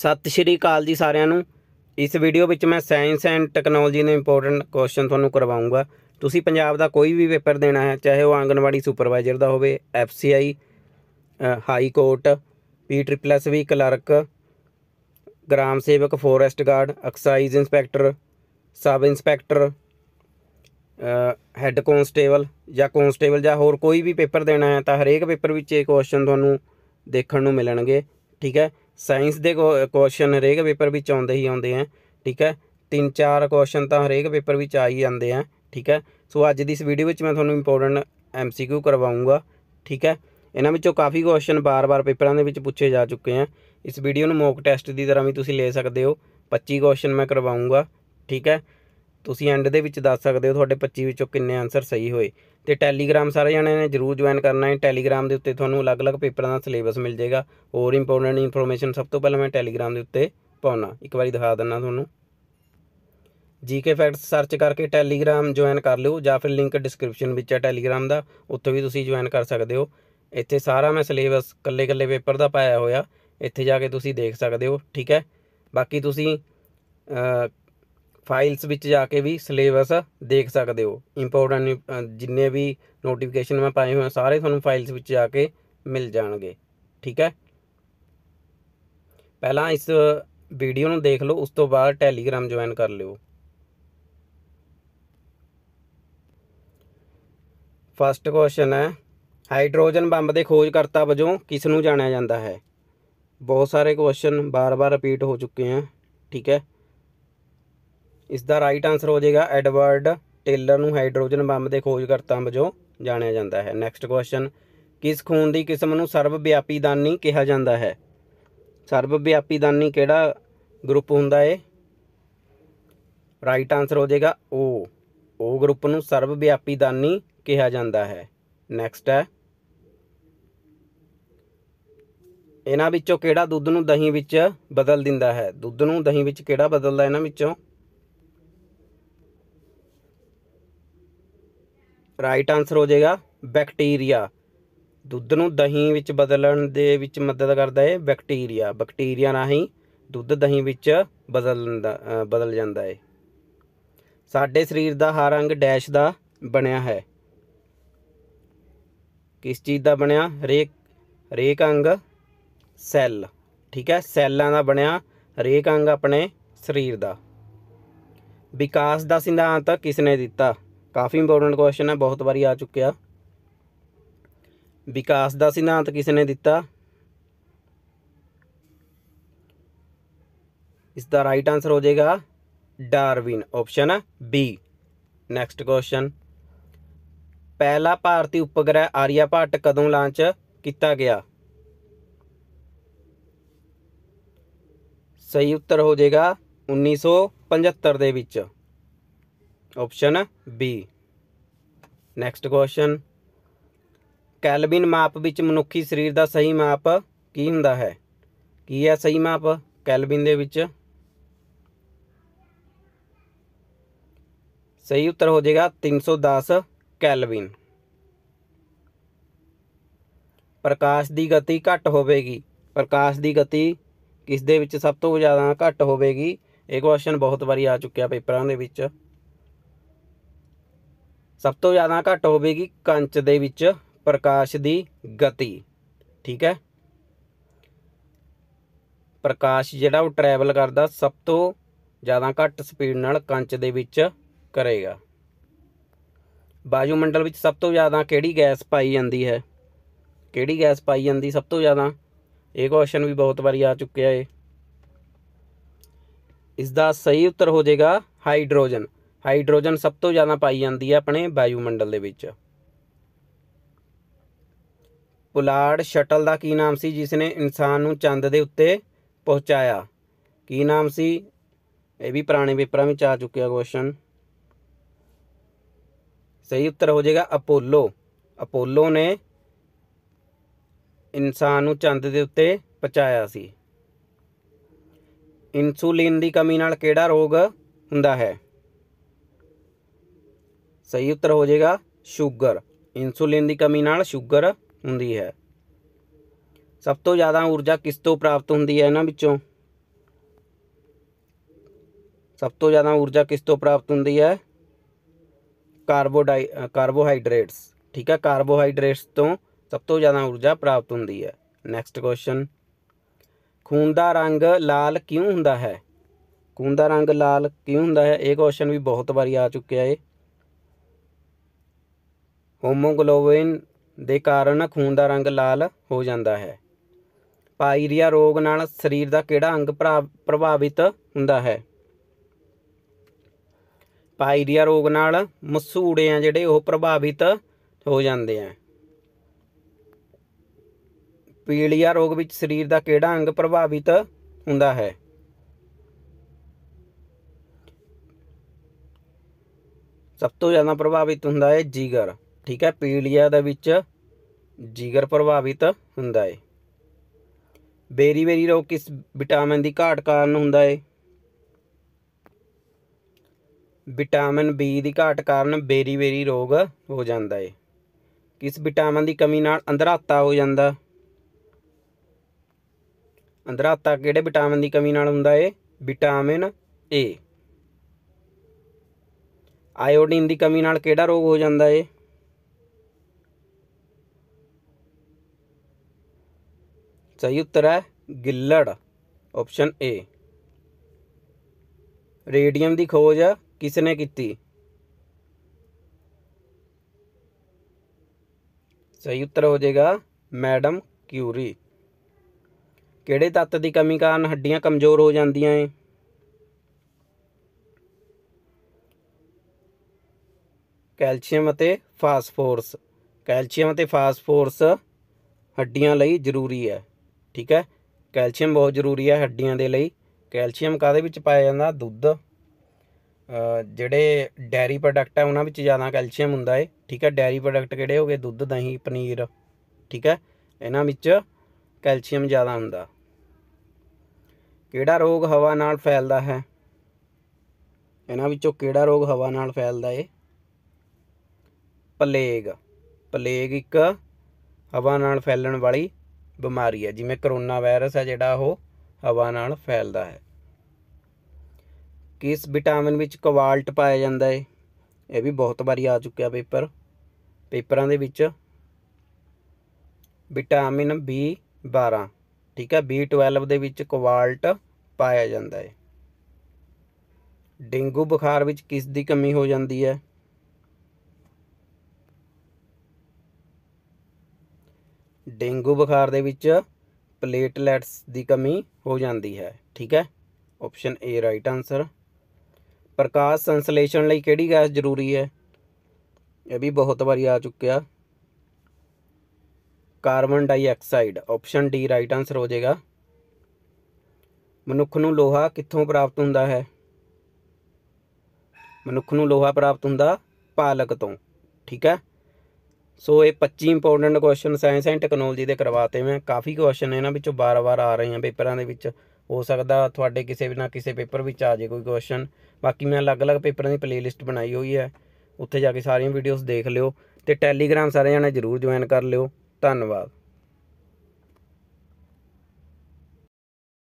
ਸਤਿ ਸ਼੍ਰੀ ਅਕਾਲ ਜੀ ਸਾਰਿਆਂ ਨੂੰ ਇਸ ਵੀਡੀਓ ਵਿੱਚ ਮੈਂ ਸਾਇੰਸ ਐਂਡ ਟੈਕਨੋਲੋਜੀ ਦੇ ਇੰਪੋਰਟੈਂਟ ਕੁਐਸਚਨ ਤੁਹਾਨੂੰ ਕਰਵਾਉਂਗਾ ਤੁਸੀਂ ਪੰਜਾਬ ਦਾ ਕੋਈ ਵੀ ਪੇਪਰ ਦੇਣਾ ਹੈ ਚਾਹੇ ਉਹ ਆਂਗਨਵਾੜੀ ਸੁਪਰਵਾਈਜ਼ਰ ਦਾ ਹੋਵੇ FCI high court P triple S ਵੀ ਕਲਰਕ ਗ੍ਰਾਮ ਸੇਵਕ forest guard excise inspector sub inspector head constable ਜਾਂ ਕਨਸਟੇਬਲ ਜਾਂ ਹੋਰ ਕੋਈ ਵੀ ਪੇਪਰ ਦੇਣਾ ਹੈ ਤਾਂ ਹਰੇਕ ਪੇਪਰ ਵਿੱਚ ਇਹ ਕੁਐਸਚਨ ਤੁਹਾਨੂੰ ਦੇਖਣ ਨੂੰ ਮਿਲਣਗੇ ਠੀਕ ਹੈ ਸਾਇੰਸ ਦੇ ਕੁਐਸਚਨ ਹਰੇਕ ਪੇਪਰ ਵਿੱਚ ਆਉਂਦੇ ਹੀ ਆਉਂਦੇ ਆ ਠੀਕ ਹੈ ਤਿੰਨ ਚਾਰ ਕੁਐਸਚਨ ਤਾਂ ਹਰੇਕ ਪੇਪਰ ਵਿੱਚ ਆ ਹੀ ਜਾਂਦੇ ਆ ਠੀਕ ਹੈ ਸੋ ਅੱਜ ਦੀ ਇਸ ਵੀਡੀਓ ਵਿੱਚ ਮੈਂ ਤੁਹਾਨੂੰ ਇੰਪੋਰਟੈਂਟ ਐਮਸੀਕਿਊ ਕਰਵਾਉਂਗਾ ਠੀਕ ਹੈ ਇਹਨਾਂ ਵਿੱਚੋਂ ਕਾਫੀ ਕੁਐਸਚਨ ਬਾਰ-ਬਾਰ ਪੇਪਰਾਂ ਦੇ ਵਿੱਚ ਪੁੱਛੇ ਜਾ ਚੁੱਕੇ ਆ ਇਸ ਵੀਡੀਓ ਨੂੰ ਮੌਕ ਟੈਸਟ ਦੀ ਤਰ੍ਹਾਂ ਵੀ ਤੁਸੀਂ ਲੈ ਸਕਦੇ ਹੋ 25 ਕੁਐਸਚਨ ਮੈਂ ਕਰਵਾਉਂਗਾ ਠੀਕ ਹੈ ਤੁਸੀਂ ਐਂਡ ਦੇ ਵਿੱਚ ਦੱਸ ਸਕਦੇ ਹੋ ਤੁਹਾਡੇ 25 ਵਿੱਚੋਂ ਕਿੰਨੇ ਆਨਸਰ ਸਹੀ ਹੋਏ ਤੇ ਟੈਲੀਗ੍ਰਾਮ ਸਾਰੇ ਜਣੇ ਨੇ ਜਰੂਰ ਜੁਆਇਨ ਕਰਨਾ ਹੈ ਟੈਲੀਗ੍ਰਾਮ ਦੇ ਉੱਤੇ ਤੁਹਾਨੂੰ ਅਲੱਗ-ਅਲੱਗ ਪੇਪਰਾਂ ਦਾ ਸਿਲੇਬਸ ਮਿਲ ਜਾਏਗਾ ਹੋਰ ਇੰਪੋਰਟੈਂਟ ਇਨਫੋਰਮੇਸ਼ਨ ਸਭ ਤੋਂ ਪਹਿਲਾਂ ਮੈਂ ਟੈਲੀਗ੍ਰਾਮ ਦੇ ਉੱਤੇ ਪਾਉਣਾ ਇੱਕ ਵਾਰੀ ਦਿਖਾ ਦਿੰਨਾ ਤੁਹਾਨੂੰ ਜੀਕੇ ਫੈਕਟਸ ਸਰਚ ਕਰਕੇ ਟੈਲੀਗ੍ਰਾਮ ਜੁਆਇਨ ਕਰ ਲਿਓ ਜਾਂ ਫਿਰ ਲਿੰਕ ਡਿਸਕ੍ਰਿਪਸ਼ਨ ਵਿੱਚ ਹੈ ਟੈਲੀਗ੍ਰਾਮ ਦਾ ਉੱਥੋਂ ਵੀ ਤੁਸੀਂ ਜੁਆਇਨ ਕਰ ਸਕਦੇ ਹੋ ਇੱਥੇ ਸਾਰਾ ਮੈਂ ਸਿਲੇਬਸ ਕੱਲੇ-ਕੱਲੇ ਪੇਪਰ ਦਾ ਪਾਇਆ ਹੋਇਆ ਇੱਥੇ ਜਾ ਕੇ ਤੁਸੀਂ ਦੇਖ ਸਕਦੇ ਹੋ ਠੀਕ ਹੈ ਬਾਕੀ ਤੁਸੀਂ ਫਾਈਲਸ ਵਿੱਚ ਜਾ ਕੇ ਵੀ ਸਿਲੇਬਸ ਦੇਖ ਸਕਦੇ ਹੋ ਇੰਪੋਰਟੈਂਟ ਜਿੰਨੇ ਵੀ ਨੋਟੀਫਿਕੇਸ਼ਨ ਮੈਂ ਪਾਏ ਹੋਏ ਸਾਰੇ ਤੁਹਾਨੂੰ ਫਾਈਲਸ ਵਿੱਚ ਜਾ ਕੇ ਮਿਲ ਜਾਣਗੇ ਠੀਕ ਹੈ ਪਹਿਲਾਂ ਇਸ ਵੀਡੀਓ ਨੂੰ ਦੇਖ ਲਓ ਉਸ ਤੋਂ ਬਾਅਦ ਟੈਲੀਗ੍ਰਾਮ ਜੁਆਇਨ ਕਰ ਲਿਓ ਫਸਟ ਕੁਐਸਚਨ ਹੈ ਹਾਈਡਰੋਜਨ ਬੰਬ ਦੇ ਖੋਜਕਰਤਾ ਵਜੋਂ ਕਿਸ ਨੂੰ ਜਾਣਿਆ ਜਾਂਦਾ ਹੈ ਬਹੁਤ ਸਾਰੇ ਕੁਐਸਚਨ ਬਾਰ-ਬਾਰ ਰਿਪੀਟ ਹੋ ਚੁੱਕੇ ਹਨ ਠੀਕ ਹੈ ਇਸ ਦਾ ਰਾਈਟ ਆਨਸਰ ਹੋ ਜਾਏਗਾ ਐਡਵਰਡ ਟੇਲਰ ਨੂੰ ਹਾਈਡਰੋਜਨ ਬੰਬ ਦੇ ਖੋਜਕਰਤਾ ਵਜੋਂ ਜਾਣਿਆ ਜਾਂਦਾ ਹੈ ਨੈਕਸਟ ਕੁਐਸਚਨ ਕਿਸ ਖੂਨ ਦੀ ਕਿਸਮ ਨੂੰ ਸਰਵ ਵਿਆਪੀ ਦਾਨੀ ਕਿਹਾ ਜਾਂਦਾ ਹੈ ਸਰਵ ਵਿਆਪੀ ਦਾਨੀ ਕਿਹੜਾ ਗਰੁੱਪ ਹੁੰਦਾ ਹੈ ਰਾਈਟ ਆਨਸਰ ਹੋ ਜਾਏਗਾ ਓ ਓ ਗਰੁੱਪ ਨੂੰ ਸਰਵ ਵਿਆਪੀ ਦਾਨੀ ਕਿਹਾ ਜਾਂਦਾ ਹੈ ਨੈਕਸਟ ਹੈ ਇਹਨਾਂ ਵਿੱਚੋਂ ਕਿਹੜਾ ਦੁੱਧ ਨੂੰ ਦਹੀਂ ਵਿੱਚ ਬਦਲ ਦਿੰਦਾ ਹੈ ਦੁੱਧ ਨੂੰ ਦਹੀਂ ਵਿੱਚ ਕਿਹੜਾ ਬਦਲਦਾ ਇਹਨਾਂ ਵਿੱਚੋਂ ਰਾਈਟ ਆਨਸਰ ਹੋ ਜਾਏਗਾ ਬੈਕਟੀਰੀਆ ਦੁੱਧ ਨੂੰ ਦਹੀਂ ਵਿੱਚ ਬਦਲਣ ਦੇ ਵਿੱਚ ਮਦਦ ਕਰਦਾ ਹੈ ਬੈਕਟੀਰੀਆ ਬੈਕਟੀਰੀਆ ਨਹੀਂ ਦੁੱਧ ਦਹੀਂ ਵਿੱਚ ਬਦਲਣ ਦਾ ਬਦਲ ਜਾਂਦਾ ਹੈ ਸਾਡੇ ਸਰੀਰ ਦਾ ਹਰ ਅੰਗ ਡੈਸ਼ ਦਾ ਬਣਿਆ ਹੈ ਕਿਸ ਚੀਜ਼ ਦਾ ਬਣਿਆ ਰੇਕ ਹਰੇਕ ਅੰਗ ਸੈੱਲ ਠੀਕ ਹੈ ਸੈੱਲਾਂ ਦਾ ਬਣਿਆ ਹਰੇਕ ਅੰਗ ਆਪਣੇ ਸਰੀਰ ਦਾ ਵਿਕਾਸ ਦਾ ਸਿਧਾਂਤ ਕਿਸ ਨੇ ਦਿੱਤਾ ਕਾਫੀ ਇੰਪੋਰਟੈਂਟ ਕੁਐਸਚਨ ਹੈ ਬਹੁਤ ਵਾਰੀ ਆ ਚੁੱਕਿਆ ਵਿਕਾਸ ਦਾ ਸਿਧਾਂਤ ਕਿਸ ਨੇ ਦਿੱਤਾ ਇਸ ਦਾ ਰਾਈਟ ਆਨਸਰ ਹੋ ਜਾਏਗਾ Darwin option B next question ਪਹਿਲਾ ਭਾਰਤੀ ਉਪਗ੍ਰਹਿ ਆਰੀਆਭੱਟ ਕਦੋਂ ਲਾਂਚ ਕੀਤਾ ਗਿਆ ਸਹੀ ਉੱਤਰ ਹੋ ਜਾਏਗਾ 1975 ਦੇ ਵਿੱਚ option B next question Kelvin ਮਾਪ ਵਿੱਚ ਮਨੁੱਖੀ ਸਰੀਰ ਦਾ ਸਹੀ ਮਾਪ ਕੀ ਹੁੰਦਾ ਹੈ ਕੀ ਹੈ ਸਹੀ ਮਾਪ ਕੈਲਵਿਨ ਦੇ ਵਿੱਚ ਸਹੀ ਉੱਤਰ ਹੋ ਜਾਏਗਾ 310 ਕੈਲਵਿਨ ਪ੍ਰਕਾਸ਼ ਦੀ ਗਤੀ ਘੱਟ ਹੋਵੇਗੀ ਪ੍ਰਕਾਸ਼ ਦੀ ਗਤੀ ਕਿਸ ਦੇ ਵਿੱਚ ਸਭ ਤੋਂ ਜ਼ਿਆਦਾ ਘੱਟ ਹੋਵੇਗੀ ਇਹ ਕੁਐਸਚਨ ਬਹੁਤ ਵਾਰੀ ਆ ਚੁੱਕਿਆ ਪੇਪਰਾਂ ਦੇ ਵਿੱਚ ਸਭ ਤੋਂ ਜ਼ਿਆਦਾ ਘੱਟ ਹੋਵੇਗੀ ਕੰਚ ਦੇ ਵਿੱਚ ਪ੍ਰਕਾਸ਼ ਦੀ ਗਤੀ ਠੀਕ ਹੈ ਪ੍ਰਕਾਸ਼ ਜਿਹੜਾ ਉਹ ਟਰੈਵਲ ਕਰਦਾ ਸਭ ਤੋਂ ਜ਼ਿਆਦਾ ਘੱਟ ਸਪੀਡ ਨਾਲ ਕੰਚ ਦੇ ਵਿੱਚ ਕਰੇਗਾ ਵਾਯੂਮੰਡਲ ਵਿੱਚ ਸਭ ਤੋਂ ਜ਼ਿਆਦਾ ਕਿਹੜੀ ਗੈਸ ਪਾਈ ਜਾਂਦੀ ਹੈ ਕਿਹੜੀ ਗੈਸ ਪਾਈ ਜਾਂਦੀ ਸਭ ਤੋਂ ਜ਼ਿਆਦਾ ਇਹ ਕੁਐਸਚਨ ਵੀ ਬਹੁਤ ਵਾਰੀ ਆ ਚੁੱਕਿਆ ਹੈ ਇਸ ਦਾ ਸਹੀ ਉੱਤਰ ਹੋ ਜਾਏਗਾ ਹਾਈਡਰੋਜਨ ਹਾਈਡਰੋਜਨ ਸਭ ਤੋਂ ਜ਼ਿਆਦਾ ਪਾਈ ਜਾਂਦੀ ਹੈ ਆਪਣੇ ਵਾਯੂਮੰਡਲ ਦੇ ਵਿੱਚ ਪੁਲਾੜ ਸ਼ਟਲ ਦਾ ਕੀ ਨਾਮ ਸੀ ਜਿਸ ਨੇ ਇਨਸਾਨ ਨੂੰ ਚੰਦ ਦੇ ਉੱਤੇ ਪਹੁੰਚਾਇਆ ਕੀ ਨਾਮ ਸੀ ਇਹ ਵੀ ਪੁਰਾਣੇ ਪੇਪਰਾਂ ਵਿੱਚ ਆ ਚੁੱਕਿਆ ਕੁਐਸਚਨ ਸਹੀ ਉੱਤਰ ਹੋ ਜਾਏਗਾ ਅਪੋਲੋ ਅਪੋਲੋ ਨੇ ਇਨਸਾਨ ਨੂੰ ਚੰਦ ਦੇ ਉੱਤੇ ਪਹੁੰਚਾਇਆ ਸੀ ਇਨਸੂਲਿਨ ਦੀ ਕਮੀ ਨਾਲ ਕਿਹੜਾ ਰੋਗ ਹੁੰਦਾ ਹੈ सही उत्तर हो जाएगा शुगर इंसुलिन की कमी ना शुगर होंगी है सब तो ज़्यादा ऊर्जा किस तो प्राप्त होंगी है इन्हों सब तो ज़्यादा ऊर्जा किस तो प्राप्त होंगी है कार्बोडाइ कार्बोहाइड्रेट्स ठीक है कार्बोहाइड्रेट्स तो सब तो ज़्यादा ऊर्जा प्राप्त होंगी है नैक्सट क्वेश्चन खून का रंग लाल क्यों हों खून का रंग लाल क्यों हों क्वेश्चन भी बहुत बारी आ चुके है ਹੋਮੋਗਲੋਬਿਨ ਦੇ ਕਾਰਨ ਖੂਨ ਦਾ ਰੰਗ ਲਾਲ ਹੋ ਜਾਂਦਾ ਹੈ ਪਾਇਰੀਆ ਰੋਗ ਨਾਲ ਸਰੀਰ ਦਾ ਕਿਹੜਾ ਅੰਗ ਪ੍ਰਭਾਵਿਤ ਹੁੰਦਾ ਹੈ ਪਾਇਰੀਆ ਰੋਗ ਨਾਲ ਮਸੂੜੇ ਆ ਜਿਹੜੇ ਉਹ ਪ੍ਰਭਾਵਿਤ ਹੋ ਜਾਂਦੇ ਆ ਪੀਲੀਆ ਰੋਗ ਵਿੱਚ ਸਰੀਰ ਦਾ ਕਿਹੜਾ ਅੰਗ ਪ੍ਰਭਾਵਿਤ ਹੁੰਦਾ ਹੈ ਸਭ ਤੋਂ ਜ਼ਿਆਦਾ ਪ੍ਰਭਾਵਿਤ ਹੁੰਦਾ ਹੈ ਜਿਗਰ ਠੀਕ ਹੈ ਪੀਲੀਆ ਦੇ ਵਿੱਚ ਜਿਗਰ ਪ੍ਰਭਾਵਿਤ ਹੁੰਦਾ ਹੈ ਬੇਰੀ ਬੇਰੀ ਰੋਗ ਕਿਸ ਵਿਟਾਮਿਨ ਦੀ ਘਾਟ ਕਾਰਨ ਹੁੰਦਾ ਹੈ ਵਿਟਾਮਿਨ ਬੀ ਦੀ ਘਾਟ ਕਾਰਨ ਬੇਰੀ ਬੇਰੀ ਰੋਗ ਹੋ ਜਾਂਦਾ ਹੈ ਕਿਸ ਵਿਟਾਮਿਨ ਦੀ ਕਮੀ ਨਾਲ ਅੰਧਰਾਤਾ ਹੋ ਜਾਂਦਾ ਅੰਧਰਾਤਾ ਕਿਹੜੇ ਵਿਟਾਮਿਨ ਦੀ ਕਮੀ ਨਾਲ ਹੁੰਦਾ ਹੈ ਵਿਟਾਮਿਨ ਏ ਆਇਓਡੀਨ ਦੀ ਕਮੀ ਨਾਲ ਕਿਹੜਾ ਰੋਗ ਹੋ ਜਾਂਦਾ ਹੈ ਸਹੀ ਉੱਤਰ ਹੈ ਗਿੱਲੜ ਆਪਸ਼ਨ ਏ ਰੇਡੀਅਮ ਦੀ ਖੋਜ ਕਿਸ ਨੇ ਕੀਤੀ ਸਹੀ ਉੱਤਰ ਹੋ ਜਾਏਗਾ ਮੈਡਮ ਕਿਊਰੀ ਕਿਹੜੇ ਤੱਤ ਦੀ ਕਮੀ ਕਾਰਨ ਹੱਡੀਆਂ ਕਮਜ਼ੋਰ ਹੋ ਜਾਂਦੀਆਂ ਏ ਕੈਲਸ਼ੀਅਮ ਅਤੇ ਫਾਸਫੋਰਸ ਕੈਲਸ਼ੀਅਮ ਅਤੇ ਫਾਸਫੋਰਸ ਹੱਡੀਆਂ ਲਈ ਜ਼ਰੂਰੀ ਹੈ ਠੀਕ ਹੈ ਕੈਲਸ਼ੀਅਮ ਬਹੁਤ ਜ਼ਰੂਰੀ ਹੈ ਹੱਡੀਆਂ ਦੇ ਲਈ ਕੈਲਸ਼ੀਅਮ ਕਾਦੇ ਵਿੱਚ ਪਾਇਆ ਜਾਂਦਾ ਦੁੱਧ ਜਿਹੜੇ ਡੈਰੀ ਪ੍ਰੋਡਕਟ ਹੈ ਉਹਨਾਂ ਵਿੱਚ ਜ਼ਿਆਦਾ ਕੈਲਸ਼ੀਅਮ ਹੁੰਦਾ ਹੈ ਠੀਕ ਹੈ ਡੈਰੀ ਪ੍ਰੋਡਕਟ ਕਿਹੜੇ ਹੋਗੇ ਦੁੱਧ ਦਹੀਂ ਪਨੀਰ ਠੀਕ ਹੈ ਇਹਨਾਂ ਵਿੱਚ ਕੈਲਸ਼ੀਅਮ ਜ਼ਿਆਦਾ ਹੁੰਦਾ ਕਿਹੜਾ ਰੋਗ ਹਵਾ ਨਾਲ ਫੈਲਦਾ ਹੈ ਇਹਨਾਂ ਵਿੱਚੋਂ ਕਿਹੜਾ ਰੋਗ ਹਵਾ ਨਾਲ ਫੈਲਦਾ ਹੈ ਪਲੇਗ ਪਲੇਗ ਇੱਕ ਹਵਾ ਨਾਲ ਫੈਲਣ ਵਾਲੀ ਬਿਮਾਰੀ ਹੈ ਜਿਵੇਂ ਕਰੋਨਾ ਵਾਇਰਸ ਹੈ ਜਿਹੜਾ ਉਹ ਹਵਾ ਨਾਲ ਫੈਲਦਾ ਹੈ ਕਿਸ ਵਿਟਾਮਿਨ ਵਿੱਚ ਕੋਬਾਲਟ ਪਾਇਆ ਜਾਂਦਾ ਹੈ ਇਹ ਵੀ ਬਹੁਤ ਵਾਰੀ ਆ ਚੁੱਕਿਆ ਪੇਪਰ ਪੇਪਰਾਂ ਦੇ ਵਿੱਚ ਵਿਟਾਮਿਨ B12 ਠੀਕ ਹੈ B12 ਦੇ ਵਿੱਚ ਕੋਬਾਲਟ ਪਾਇਆ ਜਾਂਦਾ ਹੈ ਡੇਂਗੂ ਬੁਖਾਰ ਵਿੱਚ ਕਿਸ ਦੀ ਕਮੀ ਹੋ ਜਾਂਦੀ ਹੈ ਡੇਂਗੂ ਬੁਖਾਰ ਦੇ ਵਿੱਚ ਪਲੇਟਲੈਟਸ ਦੀ ਕਮੀ ਹੋ ਜਾਂਦੀ ਹੈ ਠੀਕ ਹੈ ਆਪਸ਼ਨ ਏ ਰਾਈਟ ਆਨਸਰ ਪ੍ਰਕਾਸ਼ ਸੰਸਲੇਸ਼ਣ ਲਈ ਕਿਹੜੀ ਗੈਸ ਜ਼ਰੂਰੀ ਹੈ ਇਹ ਵੀ ਬਹੁਤ ਵਾਰੀ ਆ ਚੁੱਕਿਆ carbon dioxide option D right answer ਹੋ ਜਾਏਗਾ ਮਨੁੱਖ ਨੂੰ ਲੋਹਾ ਕਿੱਥੋਂ ਪ੍ਰਾਪਤ ਹੁੰਦਾ ਹੈ ਮਨੁੱਖ ਨੂੰ ਲੋਹਾ ਪ੍ਰਾਪਤ ਹੁੰਦਾ ਪਾਲਕ ਤੋਂ ਠੀਕ ਹੈ ਸੋ ਇਹ 25 important question science and technology ਦੇ ਕਰਵਾਤੇ ਮੈਂ ਕਾਫੀ ਕੁਐਸਚਨ ਇਹਨਾਂ ਵਿੱਚੋਂ ਬਾਰ-ਬਾਰ ਆ ਰਹੇ ਆ ਪੇਪਰਾਂ ਦੇ ਵਿੱਚ ਹੋ ਸਕਦਾ ਤੁਹਾਡੇ ਕਿਸੇ ਵੀ ਨਾ ਕਿਸੇ ਪੇਪਰ ਵਿੱਚ ਆ ਜਾਏ ਕੋਈ ਕੁਐਸਚਨ ਬਾਕੀ ਮੈਂ ਅਲੱਗ-ਅਲੱਗ ਪੇਪਰਾਂ ਦੀ ਪਲੇਲਿਸਟ ਬਣਾਈ ਹੋਈ ਹੈ ਉੱਥੇ ਜਾ ਕੇ ਸਾਰੀਆਂ ਵੀਡੀਓਜ਼ ਦੇਖ ਲਿਓ ਤੇ ਟੈਲੀਗ੍ਰਾਮ ਸਾਰੇ ਜਣੇ ਜਰੂਰ ਜੁਆਇਨ ਕਰ ਲਿਓ ਧੰਨਵਾਦ